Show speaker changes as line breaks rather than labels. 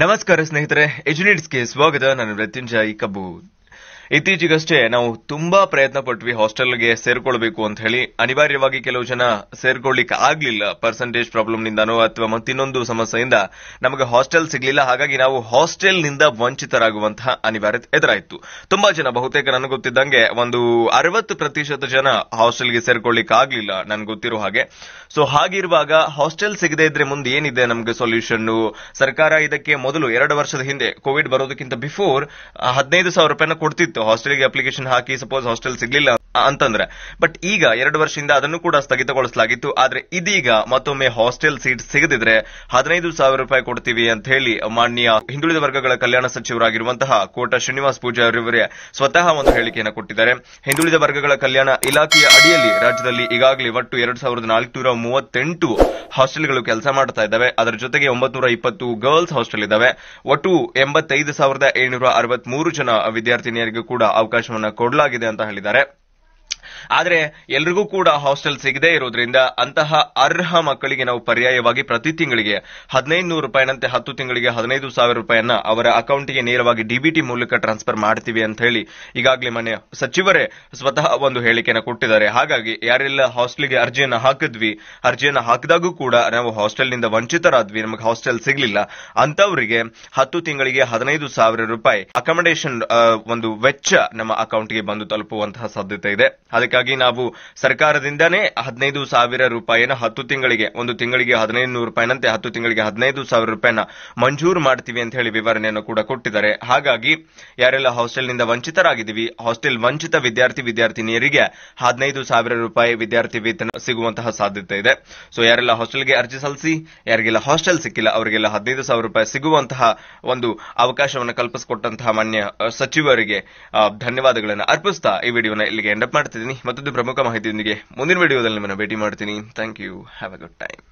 नमस्कार स्नेहितर के स्वागत नान मृत्युंजय कबूर ಇತ್ತೀಚೆಗಷ್ಟೇ ನಾವು ತುಂಬಾ ಪ್ರಯತ್ನ ಪಟ್ವಿ ಹಾಸ್ಟೆಲ್ಗೆ ಸೇರ್ಕೊಳ್ಬೇಕು ಅಂತ ಹೇಳಿ ಅನಿವಾರ್ಯವಾಗಿ ಕೆಲವು ಜನ ಸೇರ್ಕೊಳ್ಳಿಕ್ ಆಗ್ಲಿಲ್ಲ ಪರ್ಸೆಂಟೇಜ್ ಪ್ರಾಬ್ಲಮ್ ಅಥವಾ ಮತ್ತಿನ್ನೊಂದು ಸಮಸ್ಯೆಯಿಂದ ನಮಗೆ ಹಾಸ್ಟೆಲ್ ಸಿಗ್ಲಿಲ್ಲ ಹಾಗಾಗಿ ನಾವು ಹಾಸ್ಟೆಲ್ ನಿಂದ ವಂಚಿತರಾಗುವಂತಹ ಅನಿವಾರ್ಯತೆ ಎದುರಾಯಿತು ತುಂಬಾ ಜನ ಬಹುತೇಕ ನನಗೆ ಗೊತ್ತಿದ್ದಂಗೆ ಒಂದು ಅರವತ್ತು ಪ್ರತಿಶತ ಜನ ಹಾಸ್ಟೆಲ್ಗೆ ಸೇರ್ಕೊಳ್ಳಿಕ್ ಆಗ್ಲಿಲ್ಲ ನನ್ಗೆ ಗೊತ್ತಿರೋ ಹಾಗೆ ಸೊ ಹಾಗಿರುವಾಗ ಹಾಸ್ಟೆಲ್ ಸಿಗದೆ ಇದ್ರೆ ಮುಂದೆ ಏನಿದೆ ನಮಗೆ ಸೊಲ್ಯೂಷನ್ ಸರ್ಕಾರ ಇದಕ್ಕೆ ಮೊದಲು ಎರಡು ವರ್ಷದ ಹಿಂದೆ ಕೋವಿಡ್ ಬರೋದಕ್ಕಿಂತ ಬಿಫೋರ್ ಹದಿನೈದು ಸಾವಿರ ರೂಪಾಯಿನ ಕೊಡ್ತಿತ್ತು ಹಾಸ್ಟೆಲ್ಗೆ ಅಪ್ಲಿಕೇಶನ್ ಹಾಕಿ ಸಪೋಸ್ ಹಾಸ್ಟೆಲ್ ಸಿಗ್ಲಿಲ್ಲ ಅಂತಂದ್ರೆ ಬಟ್ ಈಗ ಎರಡು ವರ್ಷದಿಂದ ಅದನ್ನು ಕೂಡ ಸ್ಥಗಿತಗೊಳಿಸಲಾಗಿತ್ತು ಆದ್ರೆ ಇದೀಗ ಮತ್ತೊಮ್ಮೆ ಹಾಸ್ಟೆಲ್ ಸೀಟ್ ಸಿಗದಿದ್ರೆ ಹದಿನೈದು ಸಾವಿರ ರೂಪಾಯಿ ಕೊಡ್ತೀವಿ ಅಂತ ಹೇಳಿ ಮಾನ್ಯ ಹಿಂದುಳಿದ ವರ್ಗಗಳ ಕಲ್ಯಾಣ ಸಚಿವರಾಗಿರುವಂತಹ ಕೋಟ ಶ್ರೀನಿವಾಸ ಪೂಜಾರಿ ಅವರಿವರೇ ಸ್ವತಃ ಒಂದು ಹೇಳಿಕೆಯನ್ನು ಕೊಟ್ಟಿದ್ದಾರೆ ಹಿಂದುಳಿದ ವರ್ಗಗಳ ಕಲ್ಯಾಣ ಇಲಾಖೆಯ ಅಡಿಯಲ್ಲಿ ರಾಜ್ಯದಲ್ಲಿ ಈಗಾಗಲೇ ಒಟ್ಟು ಎರಡು ಸಾವಿರದ ನಾಲ್ಕುನೂರ ಮೂವತ್ತೆಂಟು ಹಾಸ್ಟೆಲ್ಗಳು ಕೆಲಸ ಮಾಡ್ತಾ ಇದ್ದಾವೆ ಅದರ ಜೊತೆಗೆ ಒಂಬತ್ನೂರ ಇಪ್ಪತ್ತು ಗರ್ಲ್ಸ್ ಹಾಸ್ಟೆಲ್ ಇದ್ದಾವೆ ಒಟ್ಟು ಎಂಬತ್ತೈದು ಸಾವಿರದ ಏಳ್ನೂರ ಅರವತ್ಮೂರು ಜನ ವಿದ್ಯಾರ್ಥಿನಿಯರಿಗೂ ಕೂಡ ಅವಕಾಶವನ್ನು ಕೊಡಲಾಗಿದೆ ಅಂತ ಹೇಳಿದ್ದಾರೆ ಆದರೆ ಎಲ್ರಿಗೂ ಕೂಡ ಹಾಸ್ಟೆಲ್ ಸಿಗದೇ ಇರೋದ್ರಿಂದ ಅಂತಹ ಅರ್ಹ ಮಕ್ಕಳಿಗೆ ನಾವು ಪರ್ಯಾಯವಾಗಿ ಪ್ರತಿ ತಿಂಗಳಿಗೆ ಹದಿನೈದು ನೂರು ರೂಪಾಯಿನಂತೆ ಹತ್ತು ತಿಂಗಳಿಗೆ ಹದಿನೈದು ಸಾವಿರ ರೂಪಾಯಿಯನ್ನ ಅವರ ಅಕೌಂಟ್ಗೆ ನೇರವಾಗಿ ಡಿಬಿಟಿ ಮೂಲಕ ಟ್ರಾನ್ಸ್ಫರ್ ಮಾಡ್ತೀವಿ ಅಂತ ಹೇಳಿ ಈಗಾಗಲೇ ಮನೆ ಸಚಿವರೇ ಸ್ವತಃ ಒಂದು ಹೇಳಿಕೆಯನ್ನು ಕೊಟ್ಟಿದ್ದಾರೆ ಹಾಗಾಗಿ ಯಾರೆಲ್ಲ ಹಾಸ್ಟೆಲ್ಗೆ ಅರ್ಜಿಯನ್ನು ಹಾಕಿದ್ವಿ ಅರ್ಜಿಯನ್ನು ಹಾಕಿದಾಗೂ ಕೂಡ ನಾವು ಹಾಸ್ಟೆಲ್ನಿಂದ ವಂಚಿತರಾದ್ವಿ ನಮಗೆ ಹಾಸ್ಟೆಲ್ ಸಿಗಲಿಲ್ಲ ಅಂತವರಿಗೆ ಹತ್ತು ತಿಂಗಳಿಗೆ ಹದಿನೈದು ಸಾವಿರ ರೂಪಾಯಿ ಅಕಾಮಡೇಷನ್ ಒಂದು ವೆಚ್ಚ ನಮ್ಮ ಅಕೌಂಟ್ಗೆ ಬಂದು ತಲುಪುವಂತಹ ಸಾಧ್ಯತೆ ಇದೆ ಅದಕ್ಕಾಗಿ ನಾವು ಸರ್ಕಾರದಿಂದನೇ ಹದಿನೈದು ಸಾವಿರ ರೂಪಾಯಿನ ಹತ್ತು ತಿಂಗಳಿಗೆ ಒಂದು ತಿಂಗಳಿಗೆ ಹದಿನೈದು ನೂರು ರೂಪಾಯಿನಂತೆ ಹತ್ತು ತಿಂಗಳಿಗೆ ಹದಿನೈದು ಸಾವಿರ ರೂಪಾಯಿನ ಮಂಜೂರು ಮಾಡ್ತೀವಿ ಅಂತ ಹೇಳಿ ವಿವರಣೆಯನ್ನು ಕೂಡ ಕೊಟ್ಟಿದ್ದಾರೆ ಹಾಗಾಗಿ ಯಾರೆಲ್ಲ ಹಾಸ್ಟೆಲ್ನಿಂದ ವಂಚಿತರಾಗಿದ್ದೀವಿ ಹಾಸ್ಟೆಲ್ ವಂಚಿತ ವಿದ್ಯಾರ್ಥಿ ವಿದ್ಯಾರ್ಥಿನಿಯರಿಗೆ ಹದಿನೈದು ಸಾವಿರ ರೂಪಾಯಿ ವಿದ್ಯಾರ್ಥಿ ವೇತನ ಸಿಗುವಂತಹ ಸಾಧ್ಯತೆ ಇದೆ ಸೊ ಯಾರೆಲ್ಲ ಹಾಸ್ಟೆಲ್ಗೆ ಅರ್ಜಿ ಸಲ್ಲಿಸಿ ಯಾರಿಗೆಲ್ಲ ಹಾಸ್ಟೆಲ್ ಸಿಕ್ಕಿಲ್ಲ ಅವರಿಗೆಲ್ಲ ಹದಿನೈದು ಸಾವಿರ ರೂಪಾಯಿ ಸಿಗುವಂತಹ ಒಂದು ಅವಕಾಶವನ್ನು ಕಲ್ಪಿಸಿಕೊಟ್ಟಂತಹ ಮಾನ್ಯ ಸಚಿವರಿಗೆ ಧನ್ಯವಾದಗಳನ್ನು ಅರ್ಪಿಸ್ತಾ ಈ ವಿಡಿಯೋನ ಇಲ್ಲಿಗೆ ಎಂಡಪ್ ಮಾಡ್ತಿದ್ದೀನಿ ಮತ್ತೊಂದು ಪ್ರಮುಖ ಮಾಹಿತಿಯೊಂದಿಗೆ ಮುಂದಿನ ವಿಡಿಯೋದಲ್ಲಿ ನಿಮ್ಮನ್ನು ಭೇಟಿ ಮಾಡ್ತೀನಿ thank you have a good time